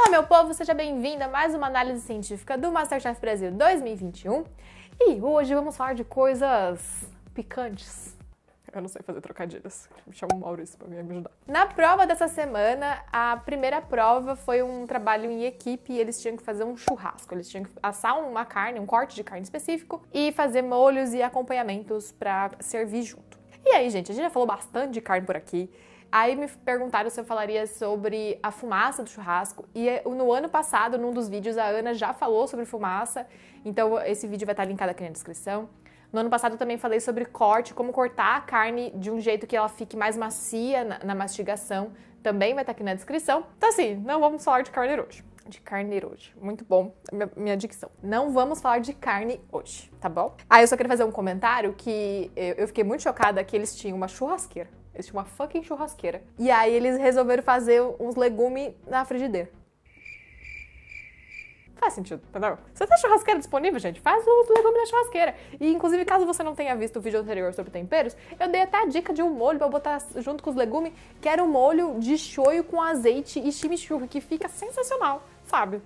Olá, meu povo, seja bem-vindo a mais uma análise científica do Masterchef Brasil 2021. E hoje vamos falar de coisas picantes. Eu não sei fazer trocadilhos. Me chama o Maurício para me ajudar. Na prova dessa semana, a primeira prova foi um trabalho em equipe e eles tinham que fazer um churrasco. Eles tinham que assar uma carne, um corte de carne específico e fazer molhos e acompanhamentos para servir junto. E aí, gente, a gente já falou bastante de carne por aqui. Aí me perguntaram se eu falaria sobre a fumaça do churrasco. E eh, no ano passado, num dos vídeos, a Ana já falou sobre fumaça. Então esse vídeo vai estar linkado aqui na descrição. No ano passado eu também falei sobre corte, como cortar a carne de um jeito que ela fique mais macia na, na mastigação. Também vai estar aqui na descrição. Então assim, não vamos falar de carne hoje. De carne hoje. Muito bom minha, minha dicção. Não vamos falar de carne hoje, tá bom? Ah, eu só queria fazer um comentário que eu, eh, eu fiquei muito chocada que eles tinham uma churrasqueira. Eles tinham uma fucking churrasqueira. E aí eles resolveram fazer uns legumes na frigideira. Faz sentido, entendeu? Você tem tá churrasqueira disponível, gente? Faz o legume na churrasqueira. E, inclusive, caso você não tenha visto o vídeo anterior sobre temperos, eu dei até a dica de um molho pra botar junto com os legumes, que era um molho de shoyu com azeite e chimichurri, que fica sensacional, sabe?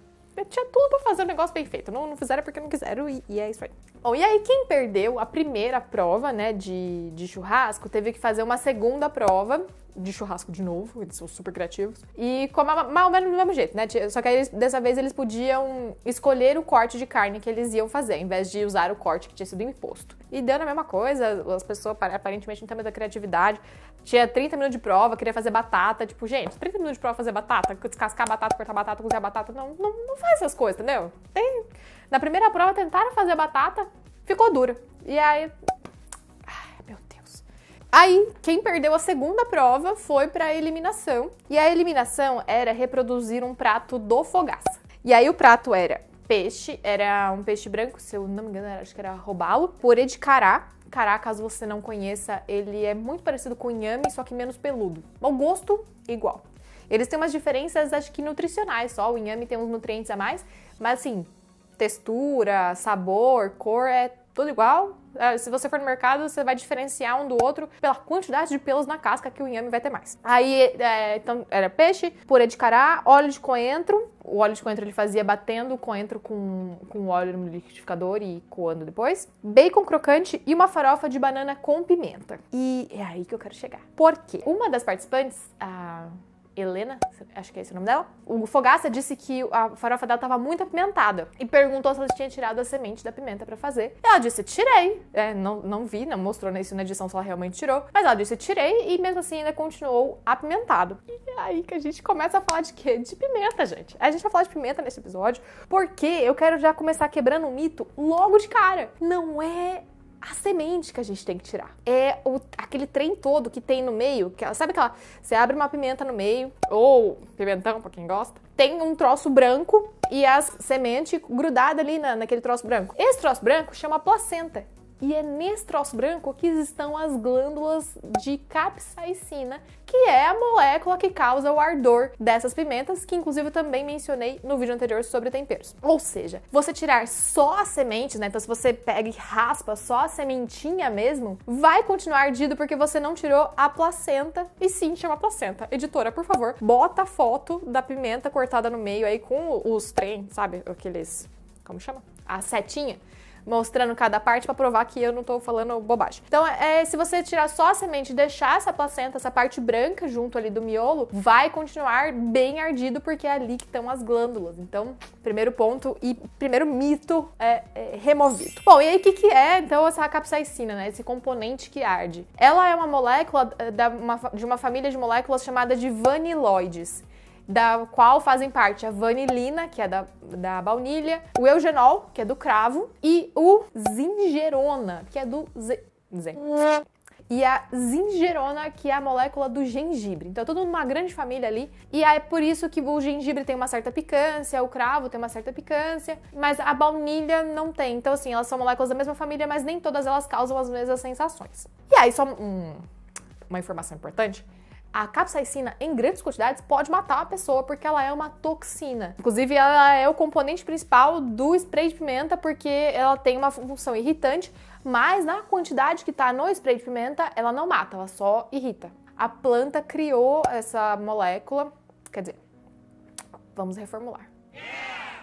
tinha tudo pra fazer um negócio bem feito. Não, não fizeram porque não quiseram e, e, é isso aí. Bom, e aí quem perdeu a primeira prova, né, de, de churrasco, teve que fazer uma segunda prova de churrasco de novo, eles são super criativos. E como mais ou menos do mesmo jeito, né? Só que eles, dessa vez eles podiam escolher o corte de carne que eles iam fazer, em vez de usar o corte que tinha sido imposto. E deu na mesma coisa, as pessoas aparentemente não têm muita criatividade. Tinha 30 minutos de prova, queria fazer batata. Tipo, gente, 30 minutos de prova fazer batata, descascar batata, cortar batata, cozinhar batata. Não, não, não faz essas coisas, entendeu? Tem... Na primeira prova tentaram fazer batata, ficou dura. E aí. Ai, meu Deus. Aí, quem perdeu a segunda prova foi pra eliminação. E a eliminação era reproduzir um prato do fogaça. E aí o prato era peixe, era um peixe branco, se eu não me engano, acho que era robalo, purê de cará, cará, caso você não conheça, ele é muito parecido com inhame, só que menos peludo. O gosto, igual. Eles têm umas diferenças, acho que nutricionais só. O inhame tem uns nutrientes a mais, mas assim, textura, sabor, cor é tudo igual, ah, se você for no mercado, você vai diferenciar um do outro pela quantidade de pelos na casca que o inhame vai ter mais. Aí, é, então, era peixe, purê de cará, óleo de coentro. O óleo de coentro ele fazia batendo o coentro com, com óleo no liquidificador e coando depois. Bacon crocante e uma farofa de banana com pimenta. E é aí que eu quero chegar. Por quê? Uma das participantes, a Helena, acho que é esse o nome dela, o Fogaça disse que a farofa dela estava muito apimentada e perguntou se ela tinha tirado a semente da pimenta para fazer. E ela disse, tirei. É, não, não vi, não mostrou isso na edição se ela realmente tirou, mas ela disse, tirei e mesmo assim ainda continuou apimentado. E é aí que a gente começa a falar de quê? De pimenta, gente. A gente vai falar de pimenta nesse episódio porque eu quero já começar quebrando um mito logo de cara. Não é a semente que a gente tem que tirar. É o, aquele trem todo que tem no meio, que, é, sabe aquela. Você abre uma pimenta no meio, ou pimentão, pra quem gosta, tem um troço branco e as semente grudada ali na, naquele troço branco. Esse troço branco chama placenta. E é nesse troço branco que estão as glândulas de capsaicina, que é a molécula que causa o ardor dessas pimentas, que inclusive eu também mencionei no vídeo anterior sobre temperos. Ou seja, você tirar só as sementes, né? Então se você pega e raspa só a sementinha mesmo, vai continuar ardido porque você não tirou a placenta, e sim chama placenta. Editora, por favor, bota a foto da pimenta cortada no meio aí com os trem, sabe? Aqueles. Como chama? A setinha mostrando cada parte para provar que eu não tô falando bobagem. Então, é, é, se você tirar só a semente e deixar essa placenta, essa parte branca junto ali do miolo, vai continuar bem ardido porque é ali que estão as glândulas. Então, primeiro ponto e primeiro mito é, é removido. Bom, e aí o que, que é então essa capsaicina, né? Esse componente que arde. Ela é uma molécula eh, da, uma, de uma família de moléculas chamada de vaniloides da qual fazem parte a vanilina, que é da, da baunilha, o eugenol, que é do cravo, e o zingerona, que é do ze... e a zingerona, que é a molécula do gengibre. Então, é tudo uma grande família ali. E é por isso que o gengibre tem uma certa picância, o cravo tem uma certa picância, mas a baunilha não tem. Então, assim, elas são moléculas da mesma família, mas nem todas elas causam as mesmas sensações. E aí, só um, uma informação importante a capsaicina em grandes quantidades pode matar a pessoa porque ela é uma toxina. Inclusive, ela é o componente principal do spray de pimenta porque ela tem uma função irritante, mas na quantidade que está no spray de pimenta, ela não mata, ela só irrita. A planta criou essa molécula, quer dizer, vamos reformular.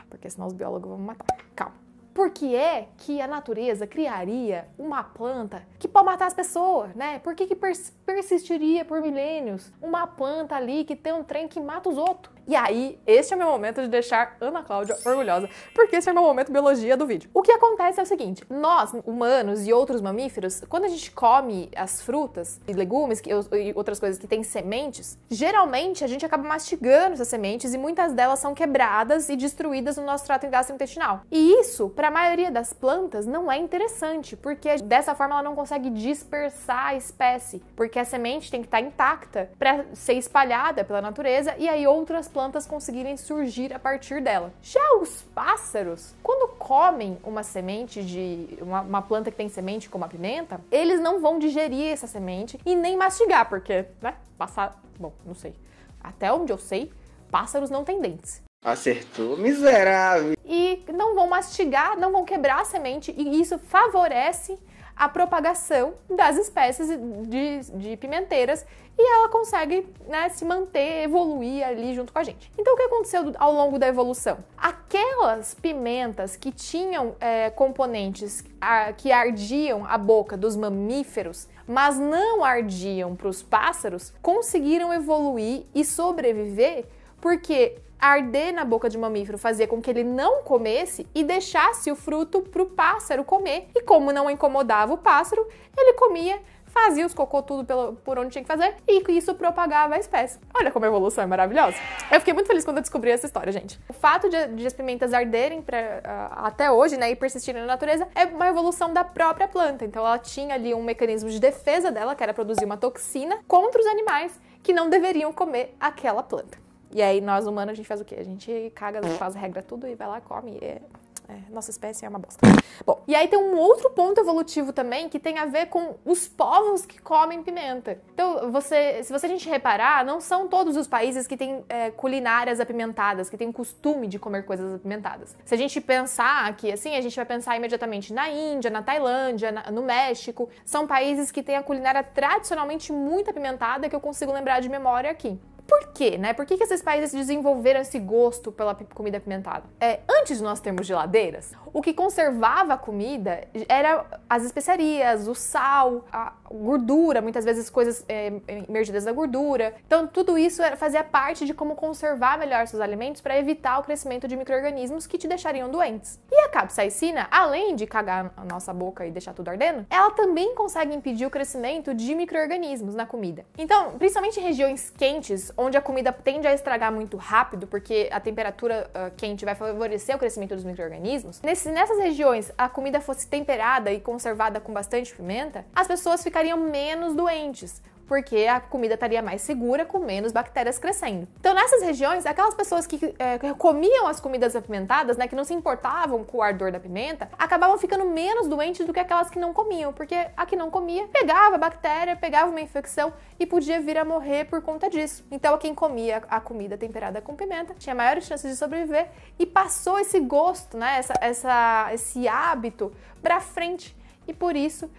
Porque senão os biólogos vão me matar. Calma. Por que é que a natureza criaria uma planta que pode matar as pessoas, né? Por que, que persistiria por milênios uma planta ali que tem um trem que mata os outros? E aí, este é o meu momento de deixar Ana Cláudia orgulhosa, porque esse é o meu momento biologia do vídeo. O que acontece é o seguinte: nós, humanos e outros mamíferos, quando a gente come as frutas e legumes que, e outras coisas que têm sementes, geralmente a gente acaba mastigando essas sementes e muitas delas são quebradas e destruídas no nosso trato gastrointestinal. E isso, para a maioria das plantas, não é interessante, porque dessa forma ela não consegue dispersar a espécie, porque a semente tem que estar intacta para ser espalhada pela natureza e aí outras plantas plantas conseguirem surgir a partir dela. Já os pássaros, quando comem uma semente de uma, uma planta que tem semente como a pimenta, eles não vão digerir essa semente e nem mastigar, porque, né? Passar. Bom, não sei. Até onde eu sei, pássaros não têm dentes. Acertou, miserável! E não vão mastigar, não vão quebrar a semente, e isso favorece a propagação das espécies de, de pimenteiras e ela consegue né, se manter, evoluir ali junto com a gente. Então, o que aconteceu ao longo da evolução? Aquelas pimentas que tinham é, componentes que ardiam a boca dos mamíferos, mas não ardiam para os pássaros, conseguiram evoluir e sobreviver porque arder na boca de um mamífero fazia com que ele não comesse e deixasse o fruto para o pássaro comer. E como não incomodava o pássaro, ele comia, fazia os cocô tudo pelo, por onde tinha que fazer e isso propagava a espécie. Olha como a evolução é maravilhosa. Eu fiquei muito feliz quando eu descobri essa história, gente. O fato de, de as pimentas arderem pra, uh, até hoje né, e persistirem na natureza é uma evolução da própria planta. Então ela tinha ali um mecanismo de defesa dela, que era produzir uma toxina contra os animais que não deveriam comer aquela planta. E aí nós humanos a gente faz o quê? A gente caga, faz regra tudo e vai lá, come. É, é, nossa espécie é uma bosta. Bom, e aí tem um outro ponto evolutivo também que tem a ver com os povos que comem pimenta. Então, você, se você a gente reparar, não são todos os países que têm é, culinárias apimentadas, que têm o costume de comer coisas apimentadas. Se a gente pensar aqui, assim, a gente vai pensar imediatamente na Índia, na Tailândia, na, no México. São países que têm a culinária tradicionalmente muito apimentada que eu consigo lembrar de memória aqui por quê, né? Por que, que esses países desenvolveram esse gosto pela comida apimentada? É, antes de nós termos geladeiras, o que conservava a comida era as especiarias, o sal, a gordura, muitas vezes coisas é, emergidas da gordura. Então, tudo isso fazia parte de como conservar melhor seus alimentos para evitar o crescimento de micro-organismos que te deixariam doentes. E a capsaicina, além de cagar a nossa boca e deixar tudo ardendo, ela também consegue impedir o crescimento de micro-organismos na comida. Então, principalmente em regiões quentes onde a comida tende a estragar muito rápido, porque a temperatura uh, ah, quente vai favorecer o crescimento dos micro-organismos, nessas regiões a comida fosse temperada e conservada com bastante pimenta, as pessoas ficariam menos doentes, porque a comida estaria mais segura, com menos bactérias crescendo. Então, nessas regiões, aquelas pessoas que é, comiam as comidas apimentadas, né, que não se importavam com o ardor da pimenta, acabavam ficando menos doentes do que aquelas que não comiam, porque a que não comia pegava bactéria, pegava uma infecção e podia vir a morrer por conta disso. Então, quem comia a comida temperada com pimenta tinha maiores chances de sobreviver e passou esse gosto, né, essa, essa, esse hábito para frente e por isso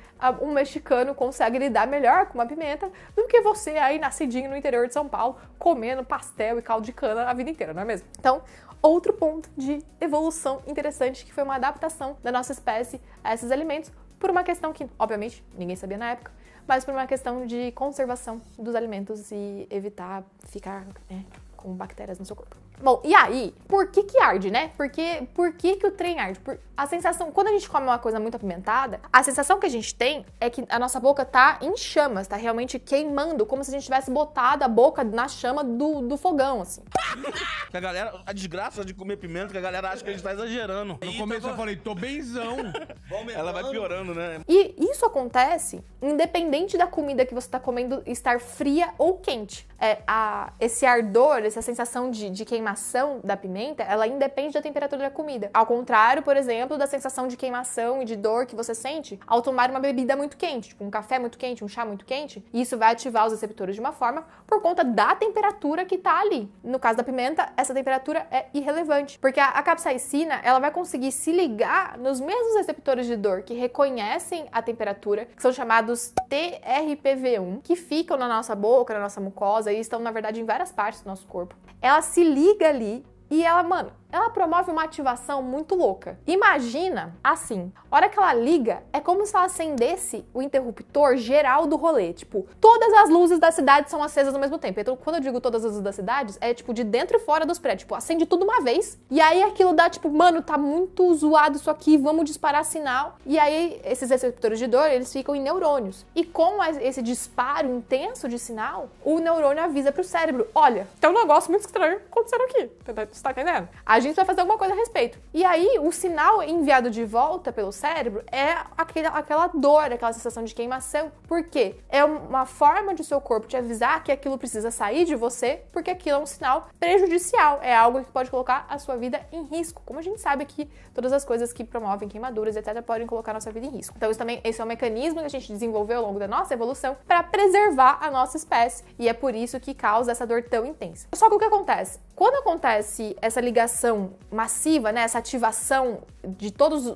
um mexicano consegue lidar melhor com uma pimenta do que você aí nascidinho no interior de São Paulo comendo pastel e caldo de cana a vida inteira, não é mesmo? Então, outro ponto de evolução interessante que foi uma adaptação da nossa espécie a esses alimentos por uma questão que, obviamente, ninguém sabia na época, mas por uma questão de conservação dos alimentos e evitar ficar né, com bactérias no seu corpo. Bom, e aí, por que que arde, né? Porque, por que que o trem arde? Por, a sensação, quando a gente come uma coisa muito apimentada, a sensação que a gente tem é que a nossa boca tá em chamas, tá realmente queimando, como se a gente tivesse botado a boca na chama do, do fogão, assim. Que a galera, a desgraça de comer pimenta, que a galera acha que a gente tá exagerando. No começo tá eu falei, tô benzão. Ela vai piorando, né? E isso acontece independente da comida que você tá comendo estar fria ou quente. É, a, esse ardor, essa sensação de, de queimar queimação da pimenta, ela independe da temperatura da comida. Ao contrário, por exemplo, da sensação de queimação e de dor que você sente ao tomar uma bebida muito quente, tipo um café muito quente, um chá muito quente, e isso vai ativar os receptores de uma forma por conta da temperatura que está ali. No caso da pimenta, essa temperatura é irrelevante, porque a, capsaicina, ela vai conseguir se ligar nos mesmos receptores de dor que reconhecem a temperatura, que são chamados TRPV1, que ficam na nossa boca, na nossa mucosa e estão na verdade em várias partes do nosso corpo ela se liga ali e ela, mano, ela promove uma ativação muito louca. Imagina assim: a hora que ela liga, é como se ela acendesse o interruptor geral do rolê. Tipo, todas as luzes da cidade são acesas ao mesmo tempo. Então, quando eu digo todas as luzes da cidade, é tipo de dentro e fora dos prédios. Tipo, acende tudo uma vez. E aí aquilo dá tipo, mano, tá muito zoado isso aqui, vamos disparar sinal. E aí esses receptores de dor, eles ficam em neurônios. E com esse disparo intenso de sinal, o neurônio avisa pro cérebro: olha, tem um negócio muito estranho acontecendo aqui. Tá Você tá entendendo? A a gente vai fazer alguma coisa a respeito. E aí, o sinal enviado de volta pelo cérebro é aquele, aquela dor, aquela sensação de queimação. Por quê? É uma forma de seu corpo te avisar que aquilo precisa sair de você, porque aquilo é um sinal prejudicial, é algo que pode colocar a sua vida em risco. Como a gente sabe que todas as coisas que promovem queimaduras, etc., podem colocar a nossa vida em risco. Então, isso também esse é um mecanismo que a gente desenvolveu ao longo da nossa evolução para preservar a nossa espécie. E é por isso que causa essa dor tão intensa. Só que o que acontece? Quando acontece essa ligação massiva, né, essa ativação de todas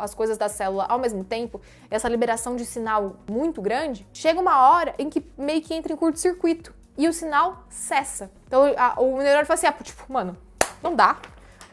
as coisas da célula ao mesmo tempo, essa liberação de sinal muito grande, chega uma hora em que meio que entra em curto-circuito e o sinal cessa. Então a, o neurônio fala assim: ah, tipo, mano, não dá,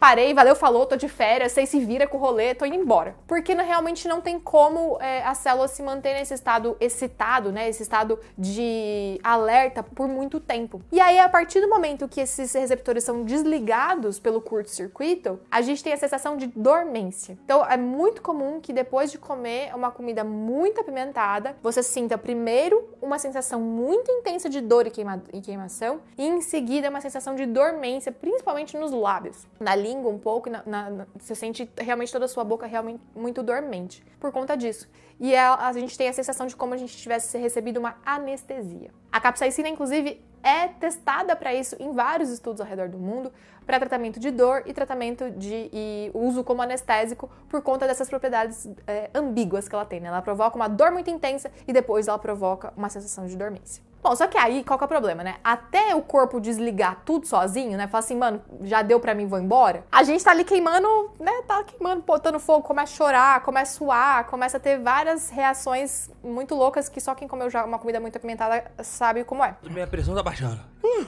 parei, valeu, falou, tô de férias, sei se vira com o rolê, tô indo embora. Porque né, realmente não tem como é, a célula se manter nesse estado excitado, né? Esse estado de alerta por muito tempo. E aí, a partir do momento que esses receptores são desligados pelo curto-circuito, a gente tem a sensação de dormência. Então, é muito comum que depois de comer uma comida muito apimentada, você sinta primeiro uma sensação muito intensa de dor e, queima, e queimação, e em seguida uma sensação de dormência, principalmente nos lábios, na língua um pouco, na, na, você sente realmente toda a sua boca realmente muito dormente por conta disso. E a, é, a gente tem a sensação de como a gente tivesse recebido uma anestesia. A capsaicina, inclusive, é testada para isso em vários estudos ao redor do mundo, para tratamento de dor e tratamento de e uso como anestésico por conta dessas propriedades é, ambíguas que ela tem. Né? Ela provoca uma dor muito intensa e depois ela provoca uma sensação de dormência. Bom, só que aí, qual que é o problema, né? Até o corpo desligar tudo sozinho, né? Falar assim, mano, já deu pra mim, vou embora. A gente tá ali queimando, né? Tá queimando, botando fogo, começa a chorar, começa a suar, começa a ter várias reações muito loucas que só quem comeu já uma comida muito apimentada sabe como é. Minha pressão tá baixando.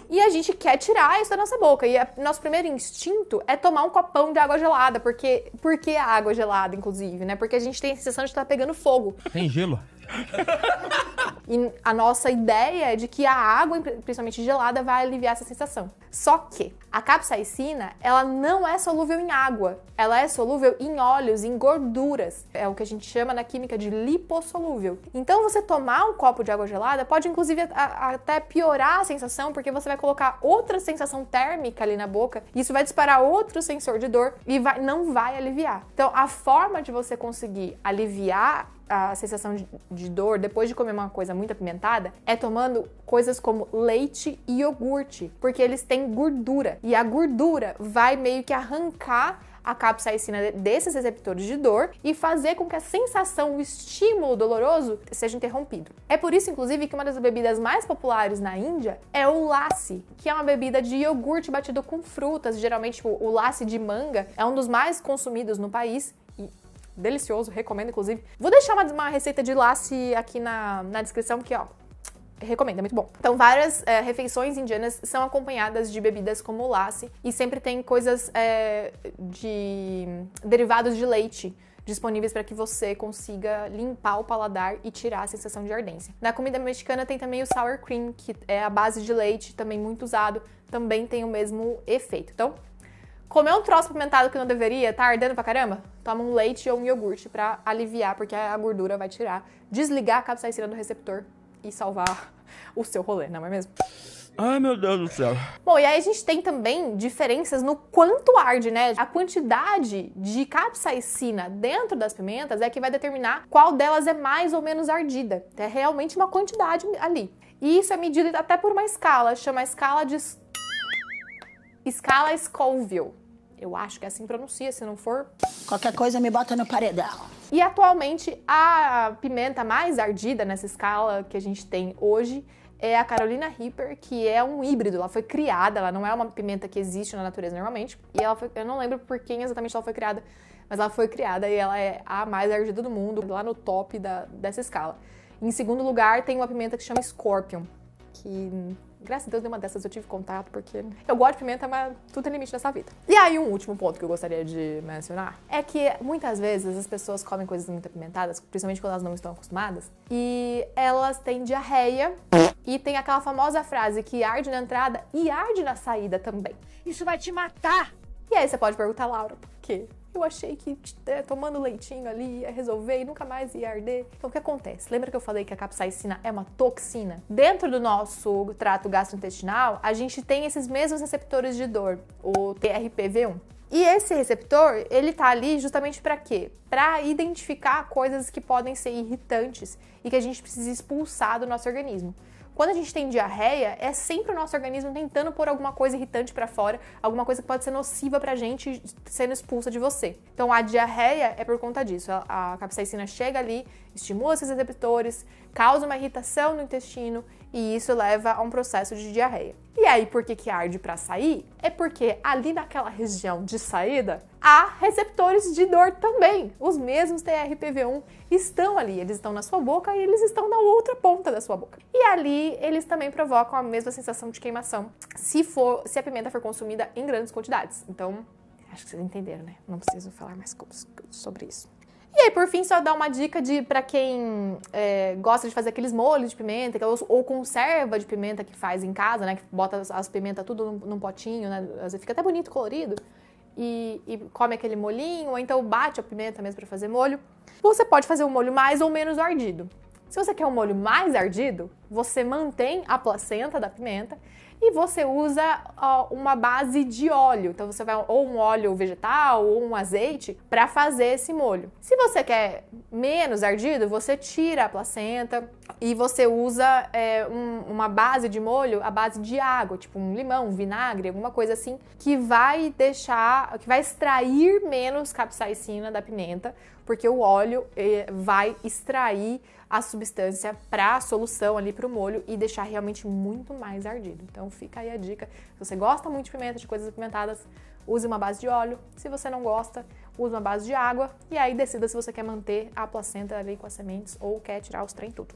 E a gente quer tirar isso da nossa boca. E a, nosso primeiro instinto é tomar um copão de água gelada. Porque, porque a é água gelada, inclusive, né? Porque a gente tem a sensação de estar tá pegando fogo. Tem gelo. e a nossa ideia é de que a água, principalmente gelada, vai aliviar essa sensação. Só que a capsaicina, ela não é solúvel em água, ela é solúvel em óleos, em gorduras. É o que a gente chama na química de lipossolúvel. Então você tomar um copo de água gelada pode inclusive a, a, até piorar a sensação, porque você vai colocar outra sensação térmica ali na boca, isso vai disparar outro sensor de dor e vai, não vai aliviar. Então a forma de você conseguir aliviar a sensação de, de dor depois de comer uma coisa muito apimentada é tomando coisas como leite e iogurte, porque eles têm gordura e a gordura vai meio que arrancar a capsaicina desses receptores de dor e fazer com que a sensação, o estímulo doloroso seja interrompido. É por isso, inclusive, que uma das bebidas mais populares na Índia é o lassi, que é uma bebida de iogurte batido com frutas. Geralmente, tipo, o lassi de manga é um dos mais consumidos no país delicioso, recomendo inclusive. Vou deixar uma, uma receita de lace aqui na, na descrição, que ó, recomendo, é muito bom. Então, várias é, refeições indianas são acompanhadas de bebidas como lassi e sempre tem coisas é, de derivados de leite disponíveis para que você consiga limpar o paladar e tirar a sensação de ardência. Na comida mexicana tem também o sour cream, que é a base de leite, também muito usado, também tem o mesmo efeito. Então, Comer um troço pimentado que não deveria, tá ardendo pra caramba? Toma um leite ou um iogurte pra aliviar, porque a gordura vai tirar, desligar a capsaicina do receptor e salvar o seu rolê, não é mesmo? Ai, meu Deus do céu. Bom, e aí a gente tem também diferenças no quanto arde, né? A quantidade de capsaicina dentro das pimentas é que vai determinar qual delas é mais ou menos ardida. É realmente uma quantidade ali. E isso é medido até por uma escala, chama escala de escala Scoville. Eu acho que é assim pronuncia, se não for. Qualquer coisa me bota no paredão. E atualmente a pimenta mais ardida nessa escala que a gente tem hoje é a Carolina Reaper, que é um híbrido. Ela foi criada, ela não é uma pimenta que existe na natureza normalmente. E ela foi, eu não lembro por quem exatamente ela foi criada, mas ela foi criada e ela é a mais ardida do mundo, lá no top da, dessa escala. Em segundo lugar, tem uma pimenta que chama Scorpion, que Graças a Deus, nenhuma dessas eu tive contato, porque eu gosto de pimenta, mas tudo tem é limite nessa vida. E aí, um último ponto que eu gostaria de mencionar é que muitas vezes as pessoas comem coisas muito apimentadas, principalmente quando elas não estão acostumadas, e elas têm diarreia e tem aquela famosa frase que arde na entrada e arde na saída também. Isso vai te matar! E aí você pode perguntar, Laura, por quê? Eu achei que é, tomando leitinho ali ia resolver e nunca mais ia arder. Então o que acontece? Lembra que eu falei que a capsaicina é uma toxina? Dentro do nosso trato gastrointestinal, a gente tem esses mesmos receptores de dor, o TRPV1. E esse receptor, ele tá ali justamente para quê? Para identificar coisas que podem ser irritantes e que a gente precisa expulsar do nosso organismo. Quando a gente tem diarreia, é sempre o nosso organismo tentando pôr alguma coisa irritante para fora, alguma coisa que pode ser nociva pra gente sendo expulsa de você. Então a diarreia é por conta disso. A, a capsaicina chega ali, estimula esses receptores, causa uma irritação no intestino e isso leva a um processo de diarreia. E aí, por que, que arde para sair? É porque ali naquela região de saída há receptores de dor também. Os mesmos TRPV1 estão ali, eles estão na sua boca e eles estão na outra ponta da sua boca. E ali eles também provocam a mesma sensação de queimação se for se a pimenta for consumida em grandes quantidades. Então, acho que vocês entenderam, né? Não preciso falar mais sobre isso. E aí, por fim, só dar uma dica de para quem é, gosta de fazer aqueles molhos de pimenta é ou, ou, conserva de pimenta que faz em casa, né? Que bota as, as pimentas tudo num, num, potinho, né? Às vezes fica até bonito, colorido. E, e, come aquele molhinho, ou então bate a pimenta mesmo para fazer molho. Você pode fazer um molho mais ou menos ardido. Se você quer um molho mais ardido, você mantém a placenta da pimenta e você usa ó, uma base de óleo. Então você vai ou um óleo vegetal ou um azeite para fazer esse molho. Se você quer menos ardido, você tira a placenta e você usa é, um, uma base de molho, a base de água, tipo um limão, um vinagre, alguma coisa assim, que vai deixar, que vai extrair menos capsaicina da pimenta, porque o óleo eh, vai extrair a substância para a solução ali para o molho e deixar realmente muito mais ardido. Então fica aí a dica. Se você gosta muito de pimenta, de coisas apimentadas, use uma base de óleo. Se você não gosta, use uma base de água e aí decida se você quer manter a placenta ali com as sementes ou quer tirar os trem tudo.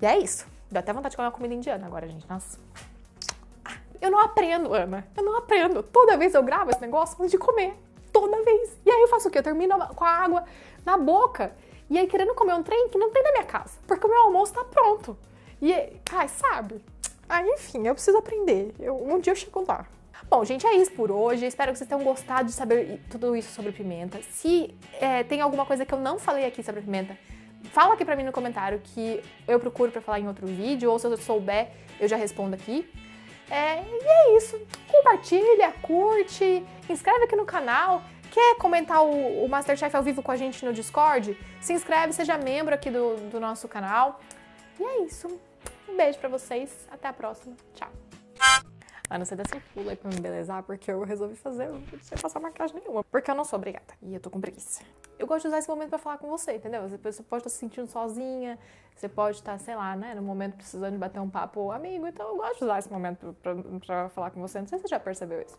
E é isso. Deu até vontade de comer uma comida indiana agora, gente. Nossa. Ah, eu não aprendo, Ana. Eu não aprendo. Toda vez eu gravo esse negócio antes de comer. Toda vez. E aí eu faço o quê? Eu termino com a água na boca. E aí querendo comer um trem que não tem na minha casa. Porque o meu almoço tá pronto. E, ai, sabe? Aí, enfim, eu preciso aprender. Eu, um dia eu chego lá. Bom, gente, é isso por hoje. Espero que vocês tenham gostado de saber tudo isso sobre pimenta. Se é, tem alguma coisa que eu não falei aqui sobre pimenta, Fala aqui pra mim no comentário que eu procuro para falar em outro vídeo, ou se eu souber, eu já respondo aqui. É, e é isso. Compartilha, curte, inscreve aqui no canal. Quer comentar o, o Masterchef ao vivo com a gente no Discord? Se inscreve, seja membro aqui do, do nosso canal. E é isso. Um beijo para vocês. Até a próxima. Tchau. A não ser dessa pula aí pra me embelezar, porque eu resolvi fazer sem passar maquiagem nenhuma. Porque eu não sou obrigada. E eu tô com preguiça. Eu gosto de usar esse momento para falar com você, entendeu? Você pode estar se sentindo sozinha, você pode estar, sei lá, né, no momento precisando de bater um papo amigo. Então eu gosto de usar esse momento para falar com você. Não sei se você já percebeu isso.